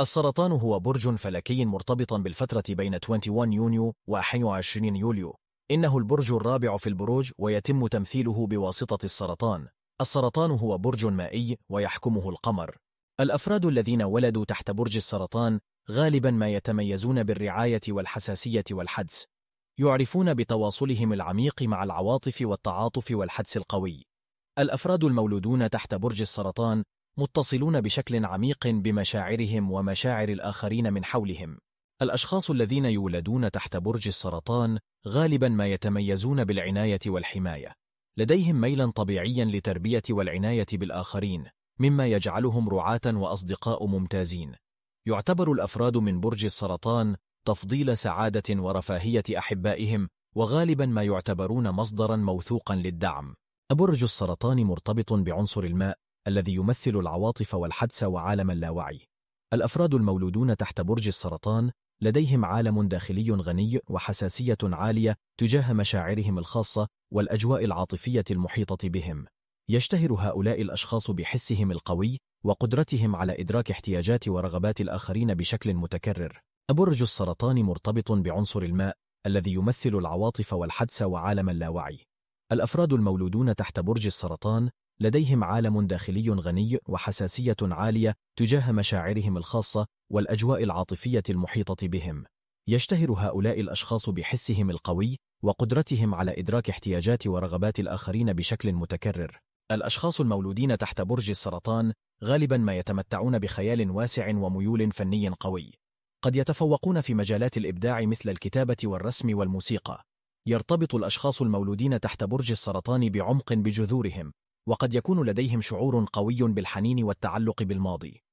السرطان هو برج فلكي مرتبط بالفترة بين 21 يونيو و21 يوليو إنه البرج الرابع في البروج ويتم تمثيله بواسطة السرطان السرطان هو برج مائي ويحكمه القمر الأفراد الذين ولدوا تحت برج السرطان غالبا ما يتميزون بالرعاية والحساسية والحدس يعرفون بتواصلهم العميق مع العواطف والتعاطف والحدس القوي الأفراد المولودون تحت برج السرطان متصلون بشكل عميق بمشاعرهم ومشاعر الآخرين من حولهم الأشخاص الذين يولدون تحت برج السرطان غالبا ما يتميزون بالعناية والحماية لديهم ميلا طبيعيا لتربية والعناية بالآخرين مما يجعلهم رعاة وأصدقاء ممتازين يعتبر الأفراد من برج السرطان تفضيل سعادة ورفاهية أحبائهم وغالبا ما يعتبرون مصدرا موثوقا للدعم برج السرطان مرتبط بعنصر الماء الذي يمثل العواطف والحدس وعالم اللاوعي الأفراد المولودون تحت برج السرطان لديهم عالم داخلي غني وحساسية عالية تجاه مشاعرهم الخاصة والأجواء العاطفية المحيطة بهم يشتهر هؤلاء الأشخاص بحسهم القوي وقدرتهم على إدراك احتياجات ورغبات الآخرين بشكل متكرر برج السرطان مرتبط بعنصر الماء الذي يمثل العواطف والحدس وعالم اللاوعي الأفراد المولودون تحت برج السرطان لديهم عالم داخلي غني وحساسية عالية تجاه مشاعرهم الخاصة والأجواء العاطفية المحيطة بهم. يشتهر هؤلاء الأشخاص بحسهم القوي وقدرتهم على إدراك احتياجات ورغبات الآخرين بشكل متكرر. الأشخاص المولودين تحت برج السرطان غالبا ما يتمتعون بخيال واسع وميول فني قوي. قد يتفوقون في مجالات الإبداع مثل الكتابة والرسم والموسيقى. يرتبط الأشخاص المولودين تحت برج السرطان بعمق بجذورهم وقد يكون لديهم شعور قوي بالحنين والتعلق بالماضي